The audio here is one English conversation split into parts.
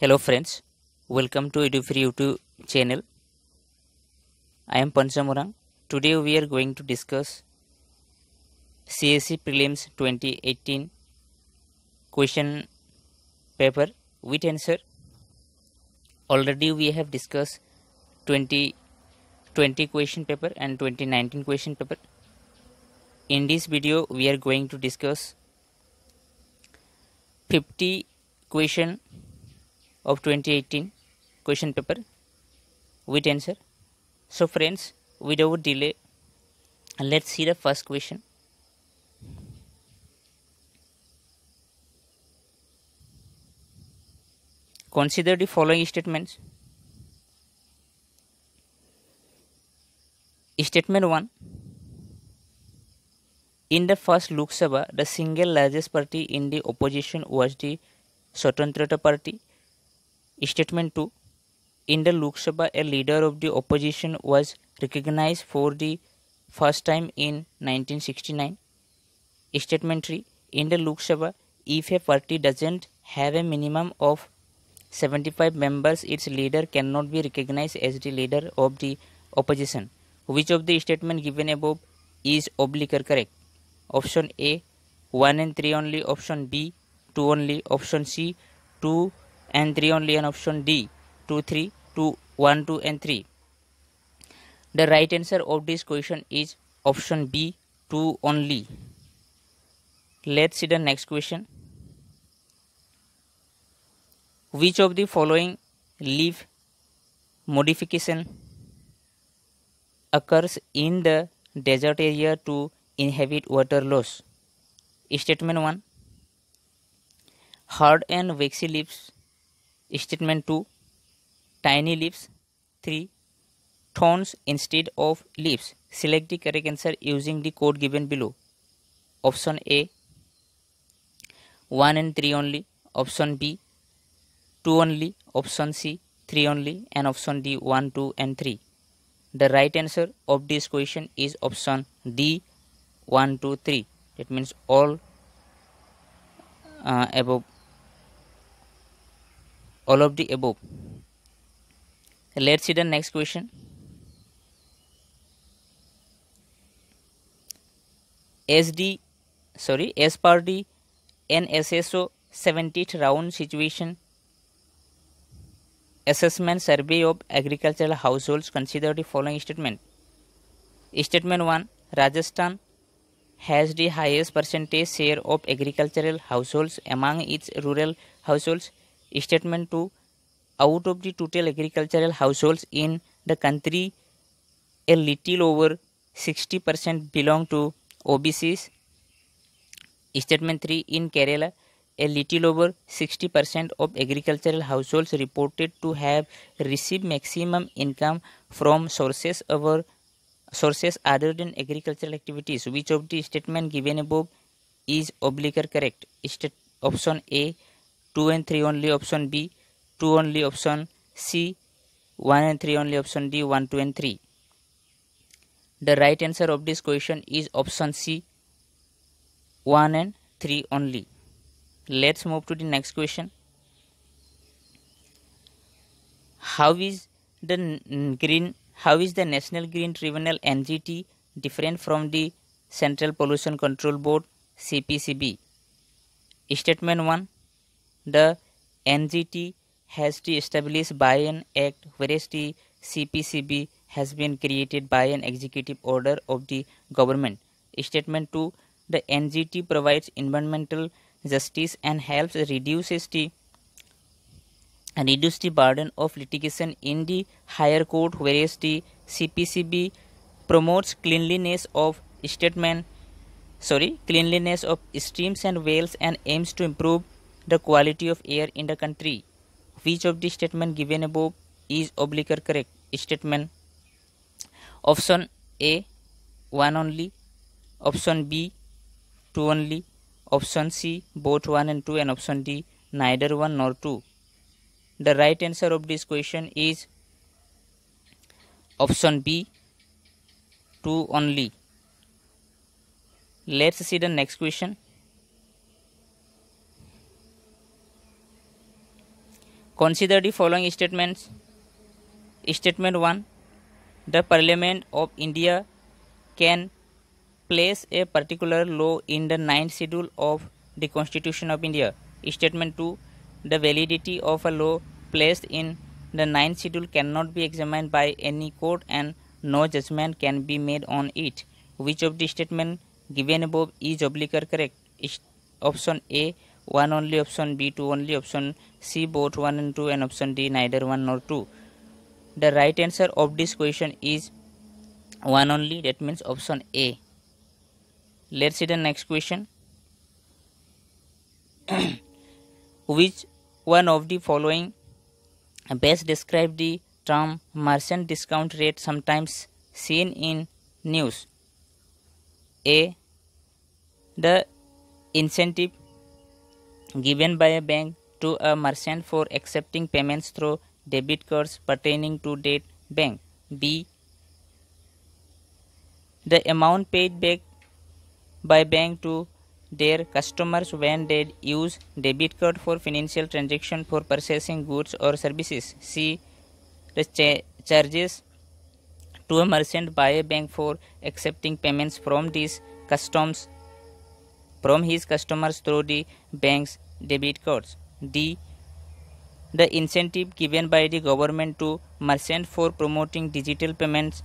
Hello friends, welcome to EduFree YouTube channel. I am Panchamurang. Today we are going to discuss CSE Prelims 2018 question paper with answer. Already we have discussed 2020 question paper and 2019 question paper. In this video we are going to discuss 50 question of 2018 question paper with answer. So friends, without delay, let's see the first question. Consider the following statements. Statement 1 In the first Lok Sabha, the single largest party in the opposition was the Swatantrata Party Statement 2 In the Lok Sabha, a leader of the opposition was recognized for the first time in 1969. Statement 3 In the Lok Sabha, if a party doesn't have a minimum of 75 members, its leader cannot be recognized as the leader of the opposition. Which of the statement given above is oblique correct? Option A 1 and 3 only, option B 2 only, option C 2 and 3 only and option D 2 3 2 1 2 and 3 the right answer of this question is option B 2 only let's see the next question which of the following leaf modification occurs in the desert area to inhibit water loss. Statement 1 Hard and waxy leaves Statement 2 Tiny leaves 3 Thorns instead of leaves. Select the correct answer using the code given below. Option A 1 and 3 only. Option B 2 only. Option C 3 only. And option D 1, 2 and 3. The right answer of this question is option D 1, 2, 3. That means all uh, above all of the above let's see the next question SD sorry as per the NSSO 70th round situation assessment survey of agricultural households consider the following statement statement 1 Rajasthan has the highest percentage share of agricultural households among its rural households Statement 2 Out of the total agricultural households in the country, a little over 60% belong to OBCs. Statement 3 In Kerala, a little over 60% of agricultural households reported to have received maximum income from sources over sources other than agricultural activities which of the statement given above is obliquely correct option a 2 and 3 only option B, 2 only option C, 1 and 3 only option D, 1, 2 and 3. The right answer of this question is option C, 1 and 3 only. Let's move to the next question. How is the green how is the National Green Tribunal NGT different from the Central Pollution Control Board CPCB? Statement 1 the NGT has to establish by an act whereas the CPCB has been created by an executive order of the government. Statement 2 The NGT provides environmental justice and helps reduces the reduce the burden of litigation in the higher court whereas the CPCB promotes cleanliness of statement sorry cleanliness of streams and wells and aims to improve the quality of air in the country. Which of the statement given above is obliquely correct statement? Option A one only, option B two only, option C both one and two, and option D neither one nor two. The right answer of this question is option B 2 only. Let's see the next question. Consider the following statements. Statement 1 The Parliament of India can place a particular law in the ninth schedule of the Constitution of India. Statement 2 The validity of a law placed in the ninth schedule cannot be examined by any court and no judgment can be made on it. Which of the statement given above is obliquer correct? Option A 1 only, option B 2 only, option C both 1 and 2 and option D neither 1 nor 2. The right answer of this question is 1 only that means option A. Let's see the next question. Which one of the following best describe the term merchant discount rate sometimes seen in news? A. The incentive given by a bank to a merchant for accepting payments through debit cards pertaining to that bank. B. The amount paid back by bank to their customers when they use debit card for financial transaction for purchasing goods or services. C. The charges to a merchant by a bank for accepting payments from these customs from his customers through the bank's debit cards. D. The incentive given by the government to merchants for promoting digital payments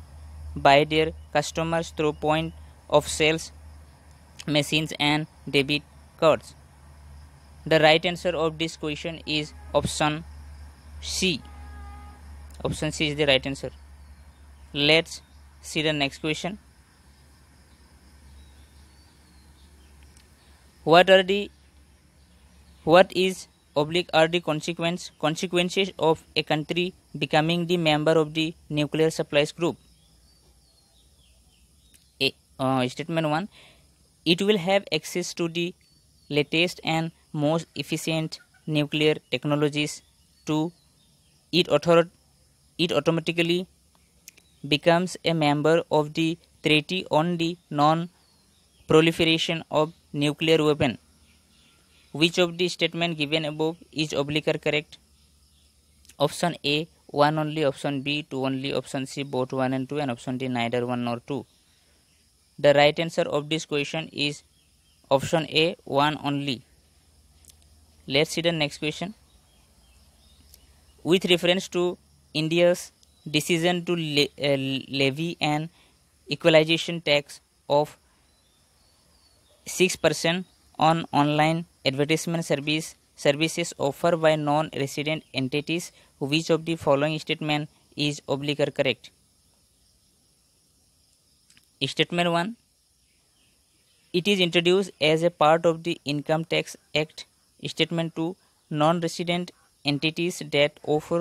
by their customers through point of sales machines and debit cards. The right answer of this question is option C. Option C is the right answer. Let's see the next question. What are the what is oblique are the consequence, consequences of a country becoming the member of the nuclear supplies group. A, uh, statement 1 It will have access to the latest and most efficient nuclear technologies. To It, author- it automatically becomes a member of the Treaty on the Non Proliferation of Nuclear Weapons. Which of the statement given above is obligor correct? Option A 1 only, option B 2 only, option C both 1 and 2 and option D neither 1 nor 2. The right answer of this question is option A 1 only. Let's see the next question. With reference to India's decision to le uh, levy an equalization tax of 6% on online advertisement service services offered by non-resident entities which of the following statement is obliquely correct statement 1 it is introduced as a part of the income tax act statement 2 non-resident entities that offer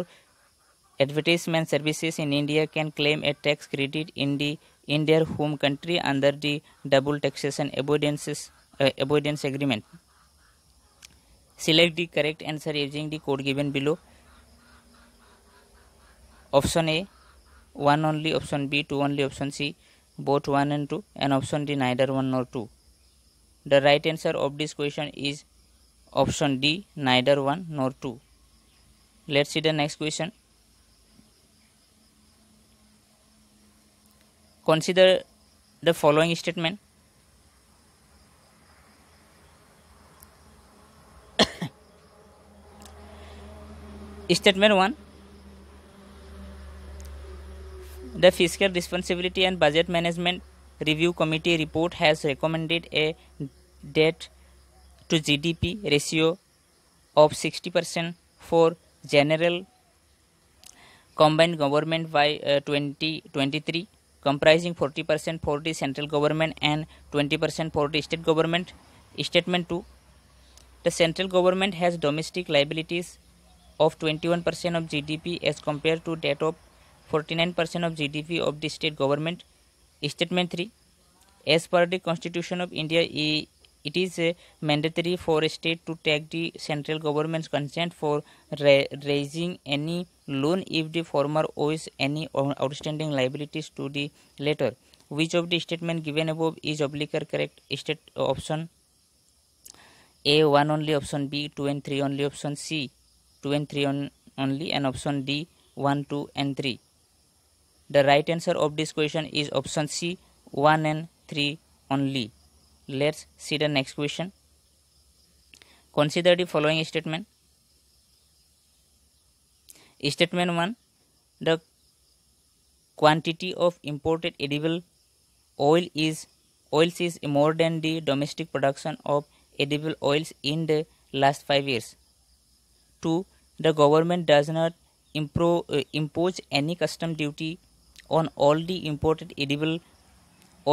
advertisement services in india can claim a tax credit in the in their home country under the double taxation avoidance uh, avoidance agreement Select the correct answer using the code given below. Option A 1 only, option B 2 only, option C both 1 and 2 and option D neither 1 nor 2. The right answer of this question is option D neither 1 nor 2. Let's see the next question. Consider the following statement Statement 1 The Fiscal Responsibility and Budget Management Review Committee report has recommended a debt to GDP ratio of 60% for general combined government by uh, 2023 comprising 40% for the central government and 20% for the state government statement 2 the central government has domestic liabilities of 21% of GDP as compared to that of 49% of GDP of the state government. Statement 3 As per the Constitution of India, it is uh, mandatory for a state to take the central government's consent for raising any loan if the former owes any outstanding liabilities to the latter. Which of the statement given above is obligatory correct? State option A1 only, option B2 and 3 only, option C 2 and 3 on only and option D 1, 2 and 3. The right answer of this question is option C 1 and 3 only. Let's see the next question. Consider the following statement. Statement 1. The quantity of imported edible oil is oils is more than the domestic production of edible oils in the last 5 years. 2 the government does not impro- uh, impose any custom duty on all the imported edible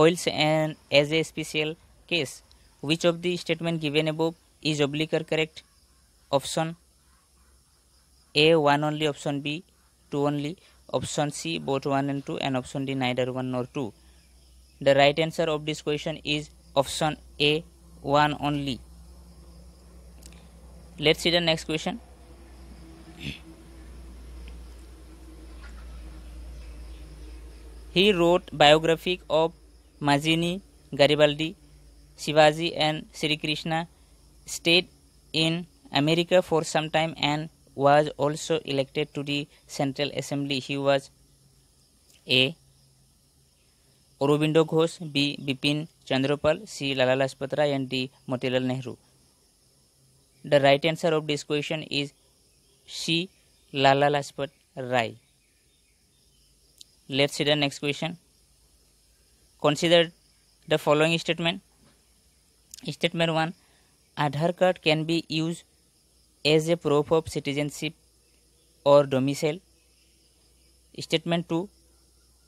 oils and as a special case which of the statement given above is obliquely correct option a 1 only option b 2 only option c both 1 and 2 and option d neither 1 nor 2 the right answer of this question is option a 1 only let's see the next question He wrote biography of Mazzini, Garibaldi, Shivaji and Sri Krishna, stayed in America for some time and was also elected to the Central Assembly. He was A. Aurobindo Ghosh, B. Bipin Chandrapal, C. Lala Lajpat Rai and D. Motilal Nehru. The right answer of this question is C. Lala Lajpat Rai. Let's see the next question. Consider the following statement. Statement 1 Aadhaar card can be used as a proof of citizenship or domicile. Statement 2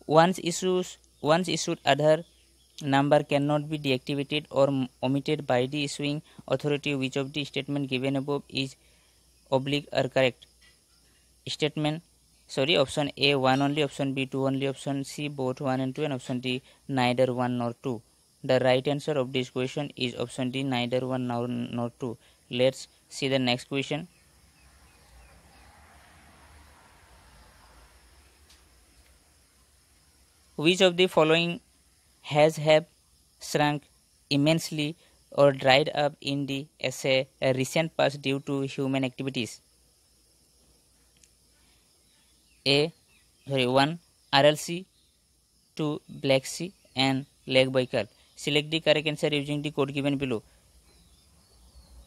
Once issued, once issued Aadhaar number cannot be deactivated or omitted by the issuing authority which of the statement given above is oblique or correct statement sorry option a 1 only option b 2 only option c both 1 and 2 and option d neither 1 nor 2 the right answer of this question is option d neither 1 nor, nor 2 let's see the next question which of the following has have shrunk immensely or dried up in the uh, recent past due to human activities A sorry one Aral Sea two Black Sea and Lake Baikal select the correct answer using the code given below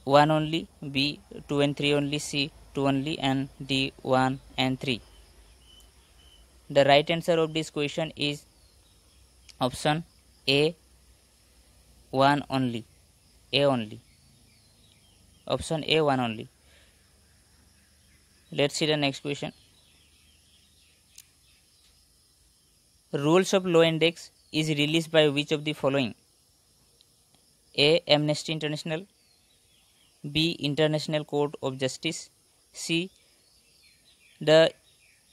one only B two and three only C two only and D one and three the right answer of this question is option A one only A only option A one only let's see the next question rules of law index is released by which of the following a amnesty international b international court of justice c the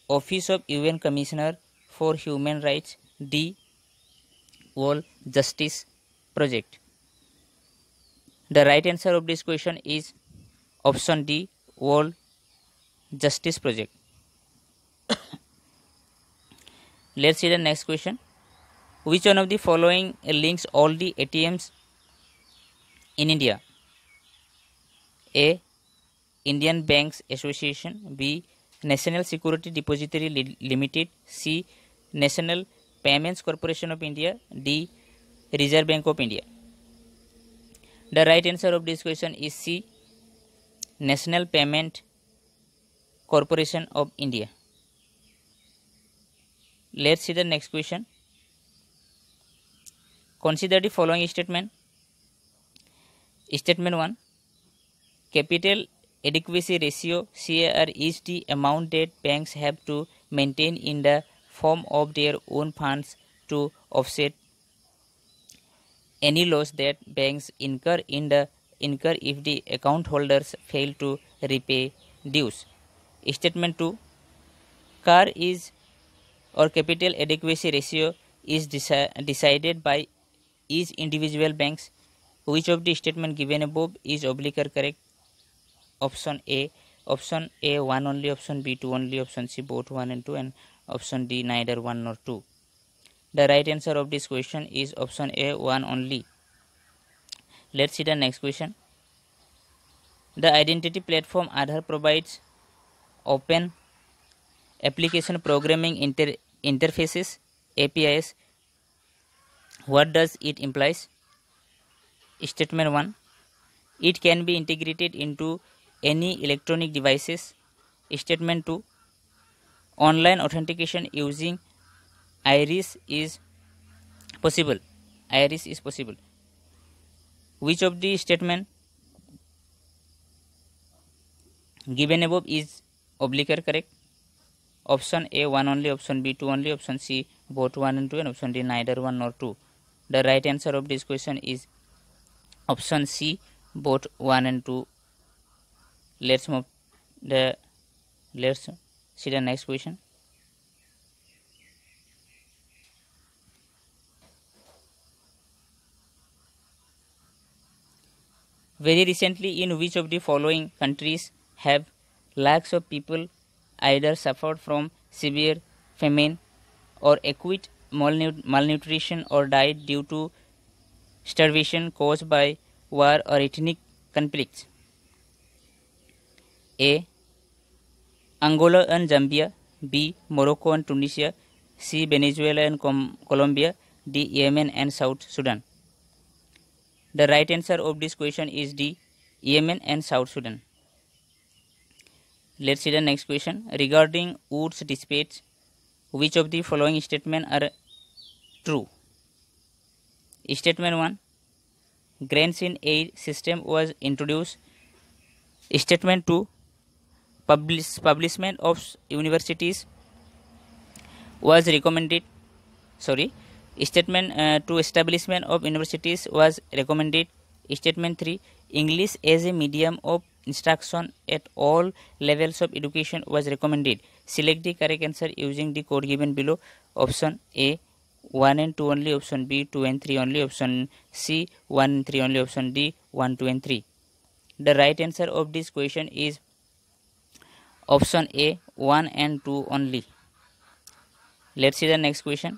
office of un commissioner for human rights d world justice project the right answer of this question is option d world justice project Let's see the next question. Which one of the following links all the ATMs in India? A. Indian Banks Association. B. National Security Depository Limited. C. National Payments Corporation of India. D. Reserve Bank of India. The right answer of this question is C. National Payment Corporation of India. Let's see the next question. Consider the following statement. Statement 1 Capital adequacy ratio CAR is the amount that banks have to maintain in the form of their own funds to offset any loss that banks incur in the incur if the account holders fail to repay dues. Statement 2 CAR is or capital adequacy ratio is decided by each individual banks which of the statement given above is oblique or correct option a option a 1 only option b 2 only option c both 1 and 2 and option d neither 1 nor 2 the right answer of this question is option a 1 only let's see the next question the identity platform Aadhaar provides open application programming inter interfaces apis what does it implies statement 1 it can be integrated into any electronic devices statement 2 online authentication using iris is possible iris is possible which of the statement given above is obligatory correct Option A 1 only, option B 2 only, option C both 1 and 2 and option D neither 1 nor 2. The right answer of this question is option C both 1 and 2. Let's move the let's see the next question. Very recently in which of the following countries have lakhs of people either suffered from severe famine or acute malnutrition or died due to starvation caused by war or ethnic conflicts. A. Angola and Zambia. B. Morocco and Tunisia. C. Venezuela and Com Colombia. D. Yemen and South Sudan. The right answer of this question is D. Yemen and South Sudan. Let's see the next question. Regarding Wood's dispatch, which of the following statements are true? Statement 1. Grants in aid system was introduced. Statement 2. Publish, publishment of universities was recommended. Sorry. Statement uh, 2. Establishment of universities was recommended. Statement 3. English as a medium of Instruction at all levels of education was recommended. Select the correct answer using the code given below. Option A 1 and 2 only, option B 2 and 3 only, option C 1 and 3 only, option D 1, 2 and 3. The right answer of this question is option A 1 and 2 only. Let's see the next question.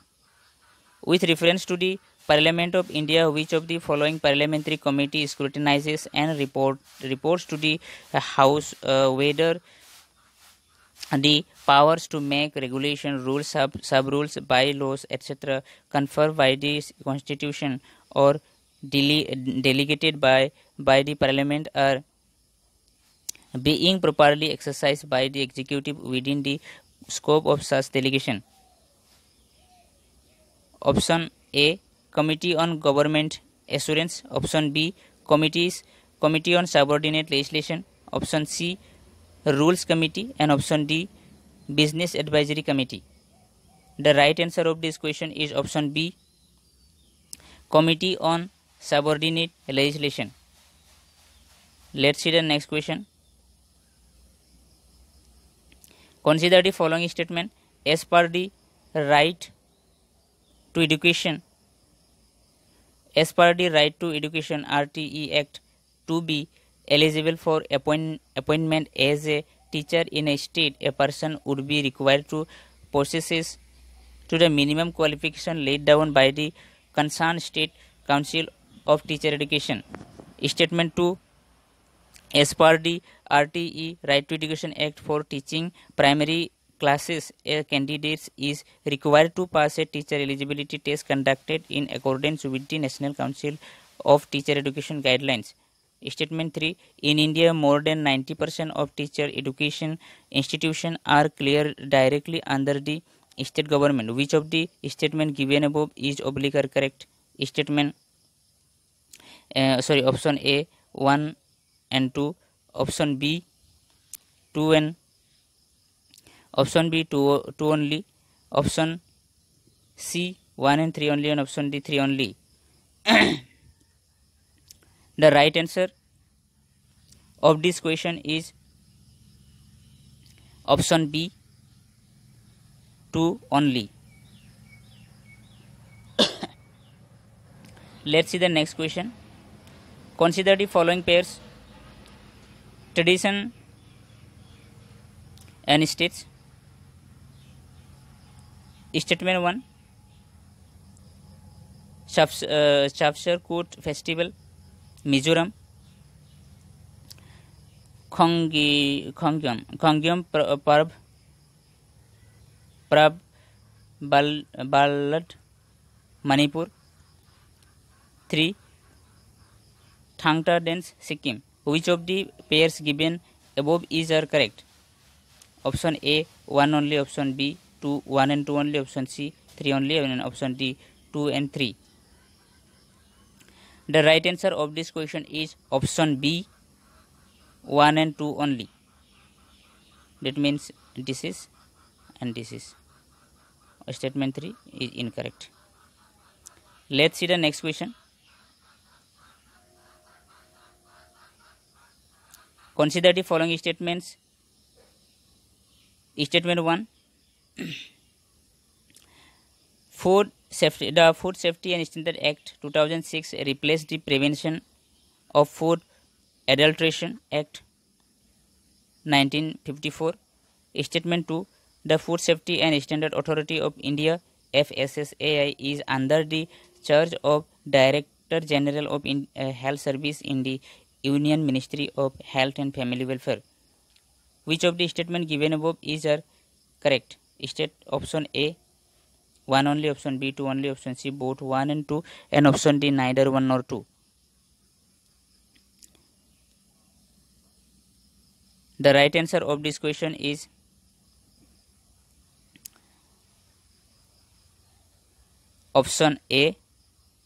With reference to the Parliament of India which of the following parliamentary committee scrutinizes and report reports to the House uh, whether the powers to make regulation rules sub, sub rules bylaws etc conferred by the constitution or dele delegated by by the parliament are being properly exercised by the executive within the scope of such delegation option a Committee on Government Assurance, option B, Committees, Committee on Subordinate Legislation, option C, Rules Committee, and option D, Business Advisory Committee. The right answer of this question is option B, Committee on Subordinate Legislation. Let's see the next question. Consider the following statement as per the right to education As per the Right to Education RTE Act, to be eligible for appoint, appointment as a teacher in a state, a person would be required to possess to the minimum qualification laid down by the concerned state council of teacher education. Statement 2 As per the RTE Right to Education Act for teaching primary classes a candidate is required to pass a teacher eligibility test conducted in accordance with the national council of teacher education guidelines statement 3 in india more than 90% of teacher education institutions are cleared directly under the state government which of the statement given above is oblique or correct statement uh, sorry option a 1 and 2 option b 2 and option b 2 2 only option c 1 and 3 only and option d 3 only the right answer of this question is option b 2 only let's see the next question consider the following pairs tradition and states statement one Chapchar Kut festival Mizoram खंगी पर्व पर्व बाल Manipur three Thangta dance Sikkim which of the pairs given above is are correct option A one only option B 2 1 and 2 only option c 3 only and option d 2 and 3 the right answer of this question is option b 1 and 2 only that means this is and this is statement 3 is incorrect let's see the next question consider the following statements statement 1 food safety the food safety and standard act 2006 replaced the prevention of food adulteration act 1954 statement 2 the food safety and standard authority of india fssai is under the charge of director general of in, uh, health service in the union ministry of health and family welfare which of the statement given above is are uh, correct state option A 1 only option B 2 only option C both 1 and 2 and option D neither 1 nor 2 the right answer of this question is option A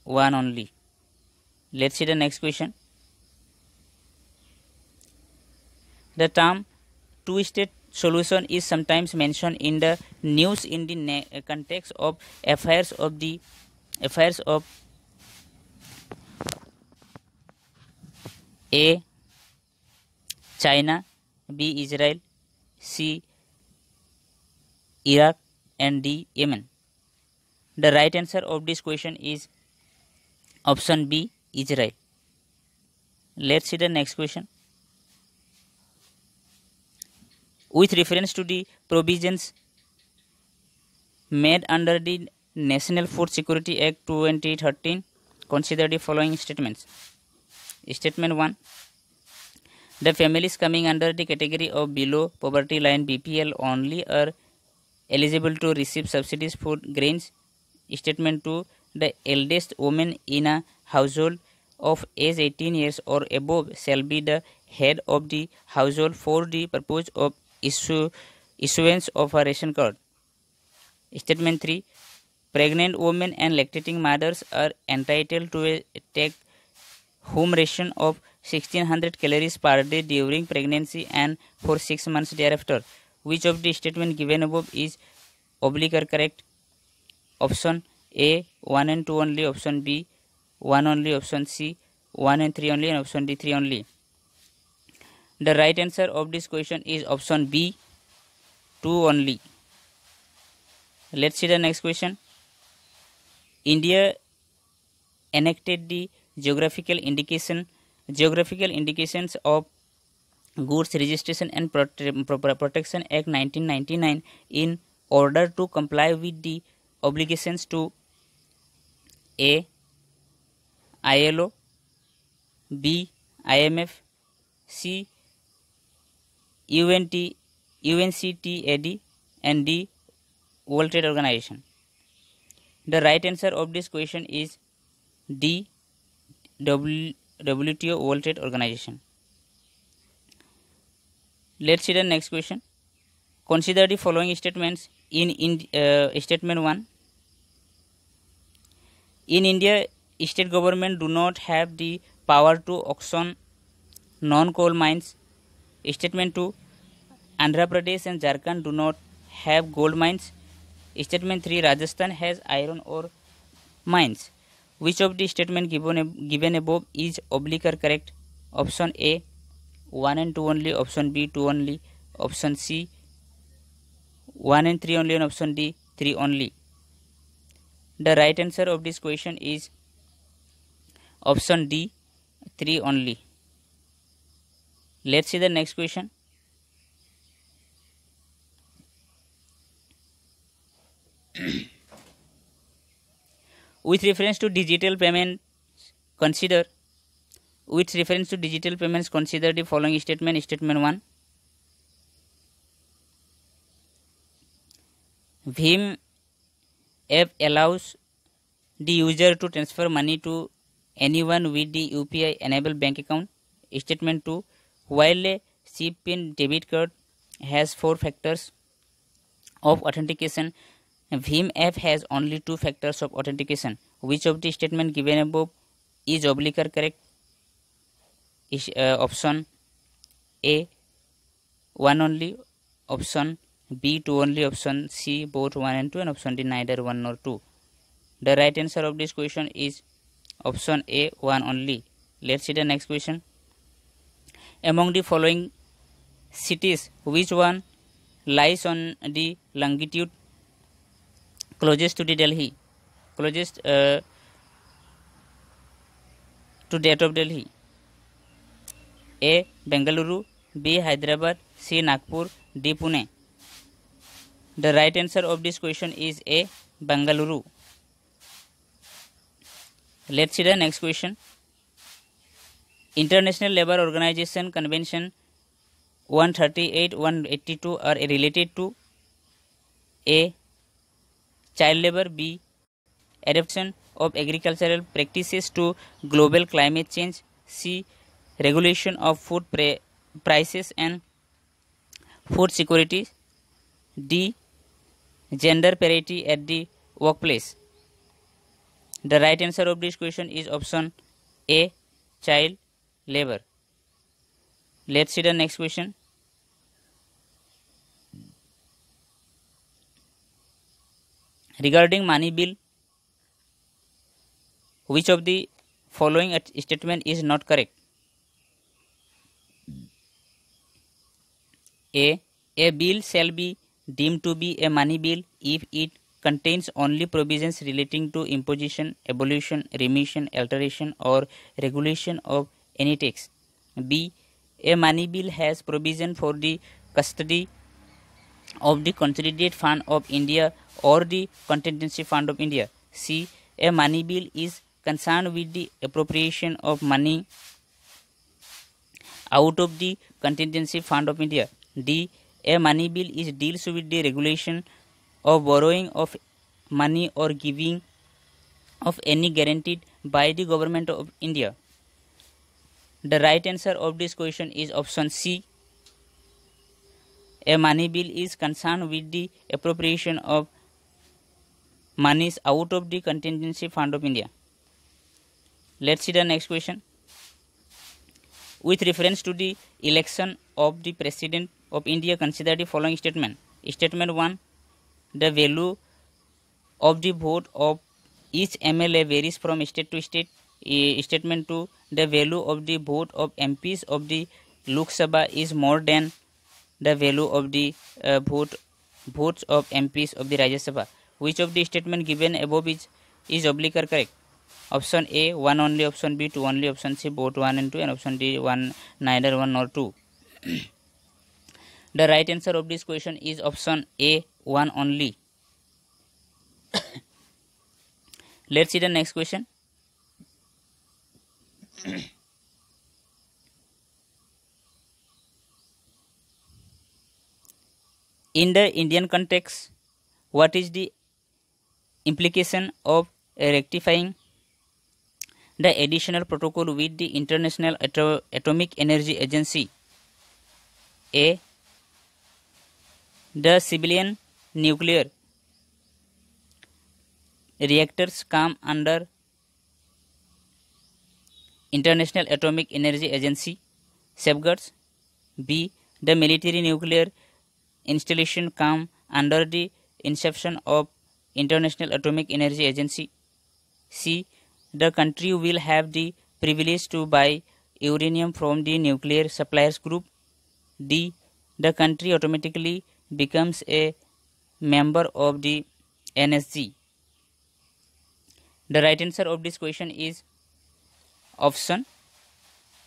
1 only let's see the next question the term two state solution is sometimes mentioned in the news in the uh, context of affairs of the affairs of a China, B Israel, C Iraq and D Yemen. The right answer of this question is option B Israel. Let's see the next question. with reference to the provisions made under the National Food Security Act 2013, consider the following statements. Statement 1 The families coming under the category of below poverty line BPL only are eligible to receive subsidies for grains. Statement 2 The eldest woman in a household of age 18 years or above shall be the head of the household for the purpose of issue issuance of a ration card statement three pregnant women and lactating mothers are entitled to a take home ration of sixteen hundred calories per day during pregnancy and for six months thereafter which of the statement given above is oblique are correct option A one and two only option B one only option C one and three only and option D three only The right answer of this question is option B, 2 only. Let's see the next question. India enacted the geographical indication geographical indications of goods registration and protection act 1999 in order to comply with the obligations to a ilo b imf c UNT, UNCTAD and the World Trade Organization. The right answer of this question is D. W, WTO World Trade Organization. Let's see the next question. Consider the following statements in, in uh, statement 1. In India, state government do not have the power to auction non-coal mines Statement 2 Andhra Pradesh and Jharkhand do not have gold mines. Statement 3 Rajasthan has iron ore mines. Which of the statement given, given above is oblique or correct? Option A 1 and 2 only, option B 2 only, option C 1 and 3 only, and option D 3 only. The right answer of this question is option D 3 only. Let's see the next question. with reference to digital payments, consider with reference to digital payments, consider the following statement. Statement 1 Vim app allows the user to transfer money to anyone with the UPI enabled bank account. Statement 2 while a chip-in debit card has four factors of authentication, Vim app has only two factors of authentication. Which of the statement given above is obligatory correct? Is uh, option A one only, option B two only, option C both one and two, and option D neither one nor two. The right answer of this question is option A one only. Let's see the next question. among the following cities which one lies on the longitude closest to the delhi closest uh, to date of delhi a bengaluru b hyderabad c nagpur d pune the right answer of this question is a bengaluru let's see the next question International Labour Organization Convention 138 182 are related to A. Child labor B. Adaptation of agricultural practices to global climate change C. Regulation of food prices and food security D. Gender parity at the workplace The right answer of this question is option A. Child labor let's see the next question regarding money bill which of the following statement is not correct a a bill shall be deemed to be a money bill if it contains only provisions relating to imposition, abolition, remission, alteration, or regulation of annex. B. A money bill has provision for the custody of the Consolidated Fund of India or the Contingency Fund of India. C. A money bill is concerned with the appropriation of money out of the Contingency Fund of India. D. A money bill is deals with the regulation of borrowing of money or giving of any guaranteed by the government of India. The right answer of this question is option C. A money bill is concerned with the appropriation of monies out of the contingency fund of India. Let's see the next question. With reference to the election of the President of India, consider the following statement. Statement 1 The value of the vote of each MLA varies from state to state uh, statement 2 the value of the vote of MPs of the Lok Sabha is more than the value of the uh, vote votes of MPs of the Rajya Sabha which of the statement given above is is obligor correct option A 1 only option B 2 only option C both 1 and 2 and option D 1 neither 1 nor 2 the right answer of this question is option A 1 only let's see the next question in the indian context what is the implication of rectifying the additional protocol with the international Ato atomic energy agency a the civilian nuclear reactors come under International Atomic Energy Agency safeguards. B. The military nuclear installation come under the inception of International Atomic Energy Agency. C. The country will have the privilege to buy uranium from the nuclear suppliers group. D. The country automatically becomes a member of the NSG. The right answer of this question is option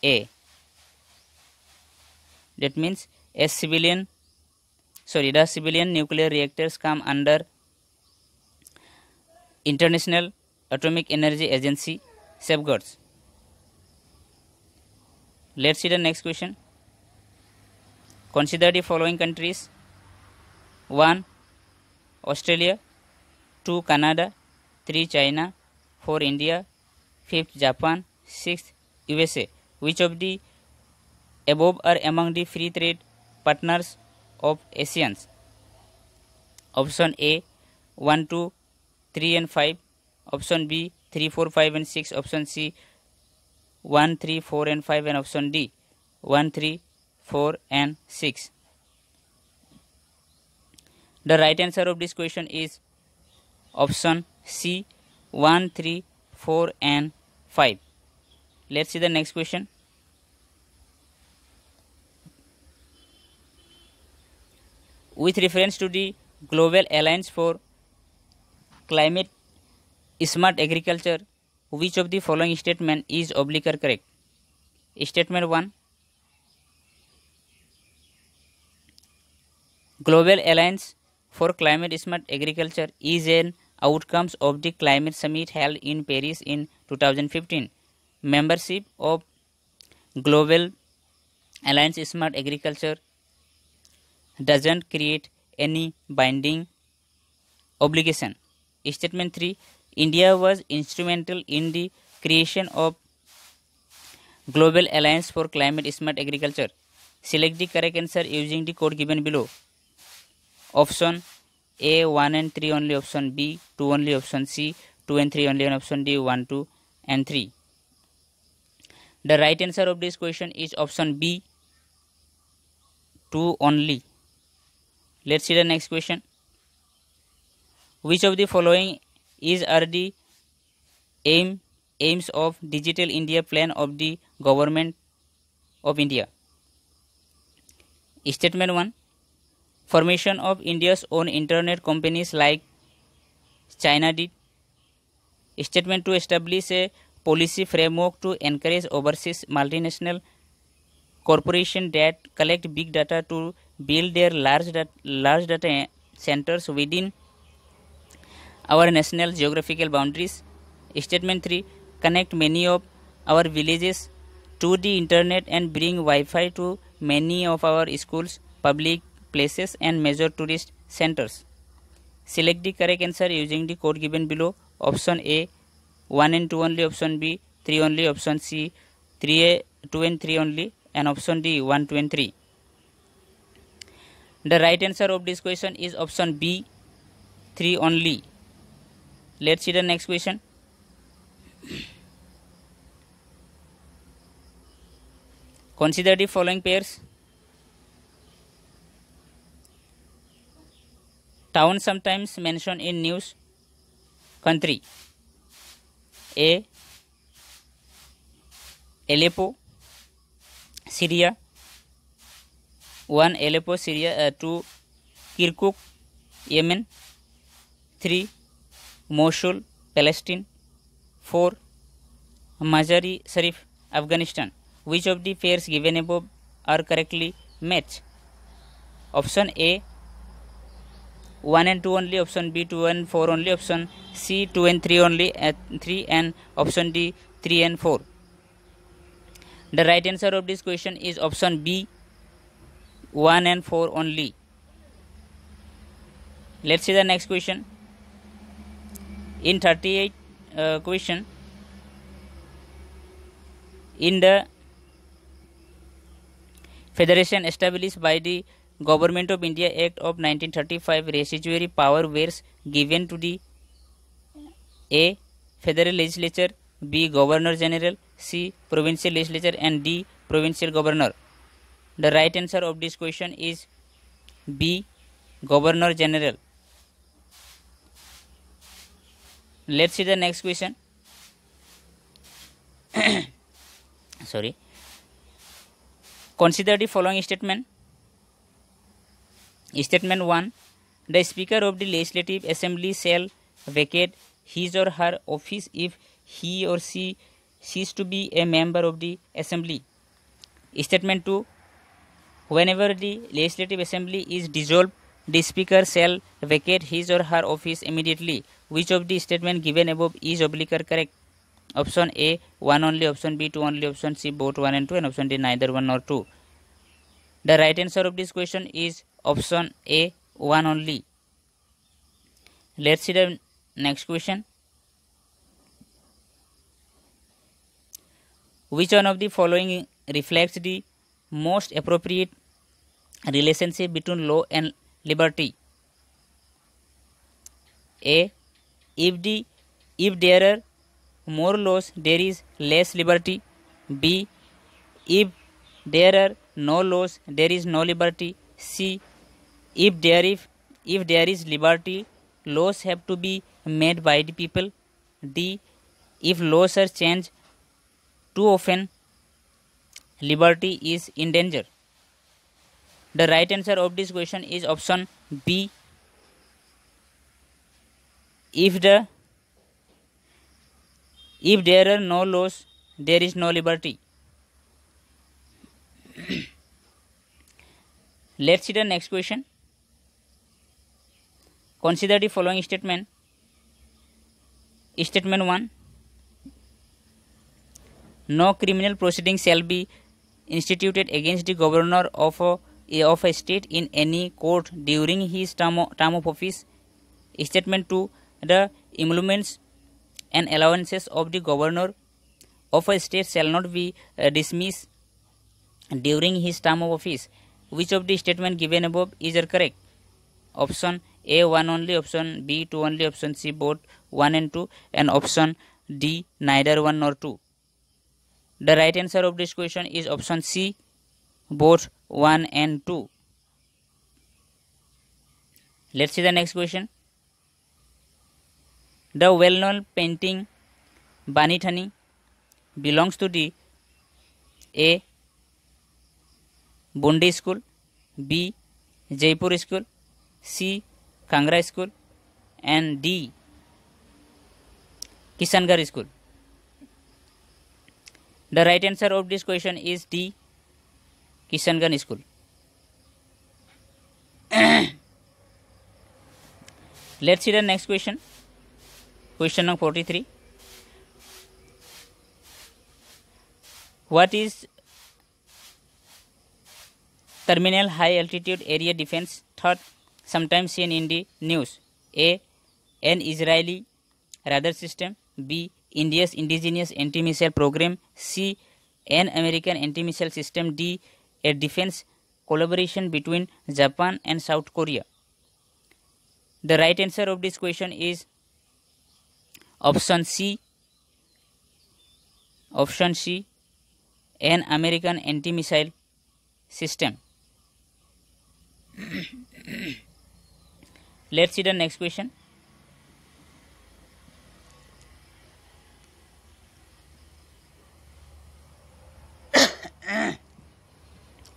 A that means as civilian sorry the civilian nuclear reactors come under International Atomic Energy Agency guards let's see the next question consider the following countries one Australia two Canada three China four India fifth Japan Sixth, USA. Which of the above are among the free trade partners of ASEAN? Option A 1, 2, 3 and 5. Option B 3, 4, 5 and 6. Option C 1, 3, 4 and 5. And option D 1, 3, 4 and 6. The right answer of this question is option C 1, 3, 4 and 5. Let's see the next question. With reference to the Global Alliance for Climate Smart Agriculture, which of the following statement is obliquely correct? Statement 1 Global Alliance for Climate Smart Agriculture is an outcomes of the climate summit held in Paris in 2015 membership of global alliance smart agriculture doesn't create any binding obligation statement 3 india was instrumental in the creation of global alliance for climate smart agriculture select the correct answer using the code given below option a 1 and 3 only option b 2 only option c 2 and 3 only and option d 1 2 and 3 The right answer of this question is option B. 2 only. Let's see the next question. Which of the following is are the aim aims of Digital India plan of the government of India? Statement 1 Formation of India's own internet companies like China did. Statement 2 Establish a policy framework to encourage overseas multinational corporations that collect big data to build their large data, large data centers within our national geographical boundaries. Statement 3 Connect many of our villages to the internet and bring Wi Fi to many of our schools, public places, and major tourist centers. Select the correct answer using the code given below. Option A 1 and 2 only option B, 3 only option C, 3 2 and 3 only and option D 1 2 and 3. The right answer of this question is option B 3 only. Let's see the next question. Consider the following pairs. Town sometimes mentioned in news country. A Aleppo Syria one Aleppo Syria two Kirkuk Yemen three Mosul Palestine four Mazari Sharif Afghanistan which of the pairs given above are correctly match option A 1 and 2 only option b 2 and 4 only option c 2 and 3 only at 3 and option d 3 and 4 the right answer of this question is option b 1 and 4 only let's see the next question in 38 uh, question in the federation established by the Government of India Act of 1935 residuary power was given to the A. Federal Legislature B. Governor General C. Provincial Legislature and D. Provincial Governor. The right answer of this question is B. Governor General. Let's see the next question. Sorry. Consider the following statement. Statement 1 The Speaker of the Legislative Assembly shall vacate his or her office if he or she cease to be a member of the Assembly. Statement 2 Whenever the Legislative Assembly is dissolved, the Speaker shall vacate his or her office immediately. Which of the statement given above is obliquely correct? Option A 1 only, option B 2 only, option C both 1 and 2, and option D neither 1 nor 2. The right answer of this question is option A, 1 only. Let's see the next question. Which one of the following reflects the most appropriate relationship between law and liberty? A. If, the, if there are more laws, there is less liberty. B. If there are no laws there is no liberty c if there if if there is liberty laws have to be made by the people d if laws are changed too often liberty is in danger the right answer of this question is option b if the if there are no laws there is no liberty Let's see the next question. Consider the following statement. Statement 1 No criminal proceeding shall be instituted against the governor of a, of a state in any court during his term, term of office. Statement 2 The emoluments and allowances of the governor of a state shall not be uh, dismissed during his term of office. Which of the statement given above is correct? Option A 1 only, option B 2 only, option C both 1 and 2 and option D neither 1 nor 2. The right answer of this question is option C both 1 and 2. Let's see the next question. The well-known painting Banithani belongs to the A. Bundi school B Jaipur school C Kangra school and D Kishangarh school the right answer of this question is D Kishanganj school see the next question question number forty three what is terminal high altitude area defense thought sometimes seen in the news. A. An Israeli radar system. B. India's indigenous anti-missile program. C. An American anti-missile system. D. A defense collaboration between Japan and South Korea. The right answer of this question is option C. Option C. An American anti-missile system. let's see the next question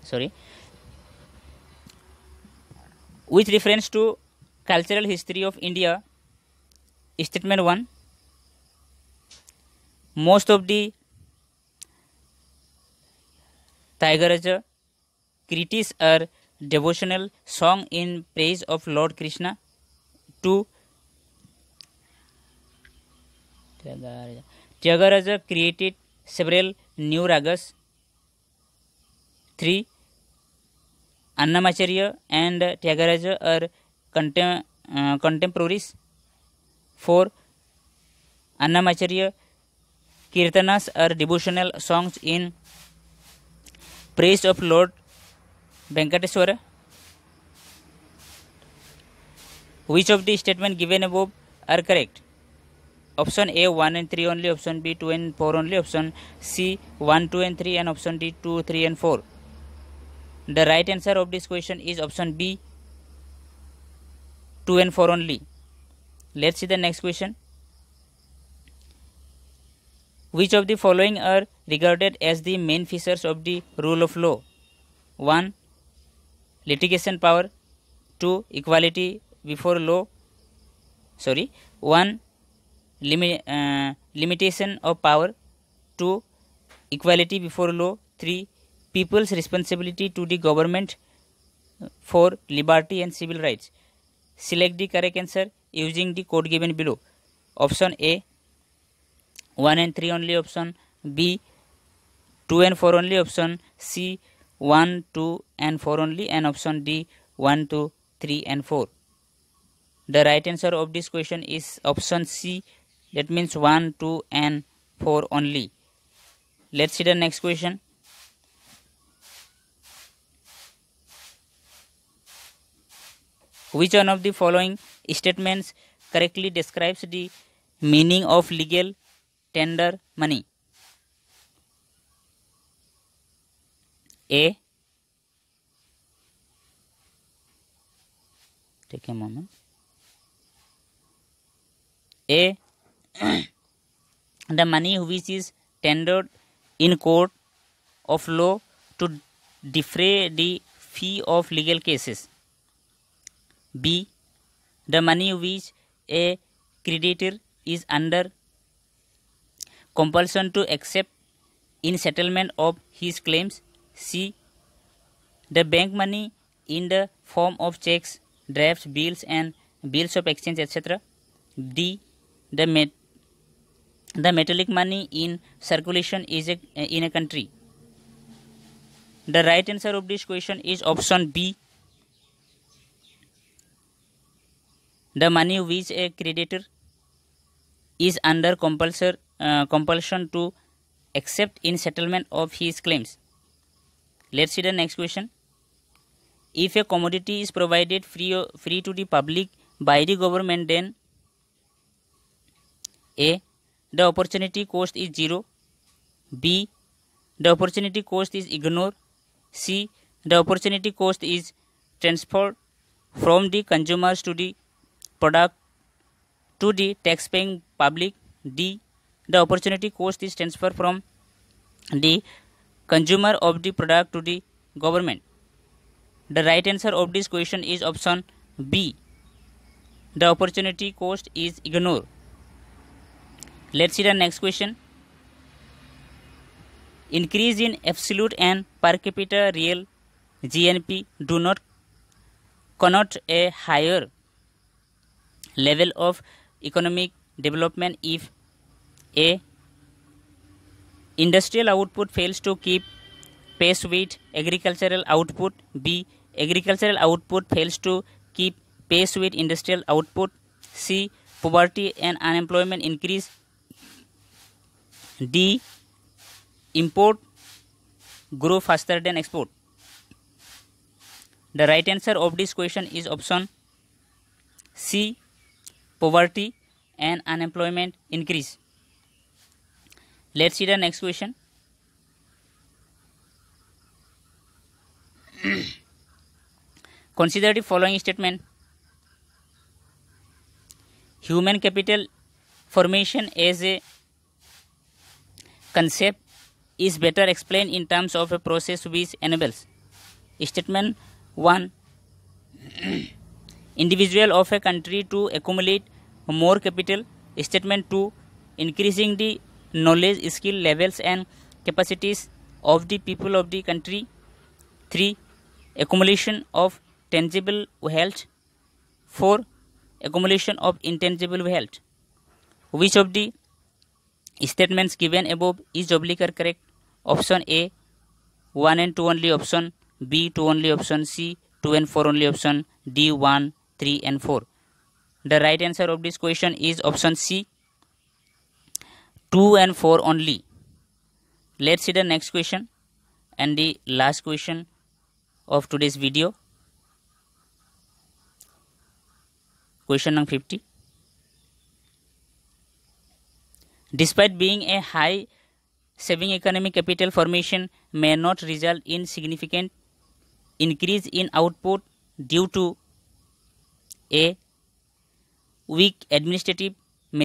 sorry with reference to cultural history of india statement 1 most of the tiger creatures are devotional song in praise of Lord Krishna. to jagaraj jagaraj created several new ragas. 3. Annamacharya and jagaraj are contem uh, contemporaries. 4. Annamacharya Kirtanas are devotional songs in praise of Lord Venkateshwara which of the statement given above are correct option A one and three only option B two and four only option C one two and three and option D two three and four the right answer of this question is option B two and four only let's see the next question which of the following are regarded as the main features of the rule of law one litigation power 2 equality before law sorry 1 limi uh, limitation of power 2 equality before law 3 people's responsibility to the government 4 liberty and civil rights select the correct answer using the code given below option a 1 and 3 only option b 2 and 4 only option c 1, 2 and 4 only and option D 1, 2, 3 and 4. The right answer of this question is option C that means 1, 2 and 4 only. Let's see the next question. Which one of the following statements correctly describes the meaning of legal tender money? A. Take a moment. A. the money which is tendered in court of law to defray the fee of legal cases. B. The money which a creditor is under compulsion to accept in settlement of his claims C. The bank money in the form of checks, drafts, bills, and bills of exchange, etc. D. The, met the metallic money in circulation is a, in a country. The right answer of this question is option B. The money which a creditor is under compulsor, uh, compulsion to accept in settlement of his claims. Let's see the next question. If a commodity is provided free, free to the public by the government then A. The opportunity cost is 0 B. The opportunity cost is ignored C. The opportunity cost is transferred from the consumers to the product to the tax-paying public. D. The opportunity cost is transferred from the consumer of the product to the government. The right answer of this question is option B. The opportunity cost is ignored. Let's see the next question. Increase in absolute and per capita real GNP do not connote a higher level of economic development if a Industrial output fails to keep pace with agricultural output. B. Agricultural output fails to keep pace with industrial output. C. Poverty and unemployment increase. D. Import grow faster than export. The right answer of this question is option C. Poverty and unemployment increase. Let's see the next question. Consider the following statement. Human capital formation as a concept is better explained in terms of a process which enables. Statement 1. individual of a country to accumulate more capital. Statement 2. Increasing the knowledge skill levels and capacities of the people of the country 3 accumulation of tangible wealth 4 accumulation of intangible wealth which of the statements given above is doubly correct option a 1 and 2 only option b 2 only option c 2 and 4 only option d 1 3 and 4 the right answer of this question is option c 2 and 4 only. Let's see the next question and the last question of today's video. Question number 50. Despite being a high saving economic capital formation may not result in significant increase in output due to a weak administrative